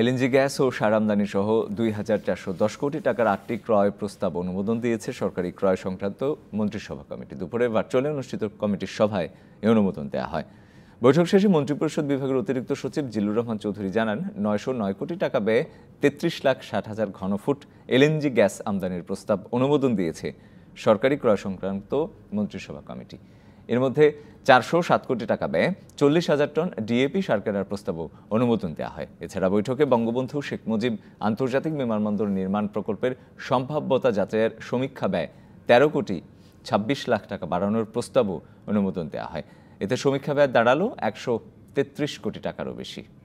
LNG gas ও সার আমদানি সহ দুই হাজার চারশো দশ কোটি টাকার আটটি ক্রয় প্রস্তাব অনুমোদন দিয়েছে সরকারি ক্রয় সংক্রান্ত মন্ত্রিসভা কমিটি দুপুরে ভার্চুয়ালি অনুষ্ঠিত কমিটির সভায় এ অনুমোদন দেওয়া হয় বৈঠক শেষে মন্ত্রিপরিষদ বিভাগের অতিরিক্ত সচিব জিল্লুর রহমান চৌধুরী জানান নয়শো নয় কোটি টাকা ব্যয়ে তেত্রিশ লাখ ষাট হাজার ঘনফুট এলএনজি গ্যাস আমদানির প্রস্তাব অনুমোদন দিয়েছে সরকারি ক্রয় সংক্রান্ত মন্ত্রিসভা কমিটি এর মধ্যে চারশো সাত কোটি টাকা ব্যয়ে চল্লিশ হাজার টন ডিএপি সার কেনার প্রস্তাবও অনুমোদন দেওয়া হয় এছাড়া বৈঠকে বঙ্গবন্ধু শেখ মুজিব আন্তর্জাতিক বিমানবন্দর নির্মাণ প্রকল্পের সম্ভাব্যতা যাচাইয়ের সমীক্ষা ব্যয় তেরো কোটি ছাব্বিশ লাখ টাকা বাড়ানোর প্রস্তাবও অনুমোদন দেওয়া হয় এতে সমীক্ষা ব্যয় দাঁড়ালো একশো তেত্রিশ কোটি টাকারও বেশি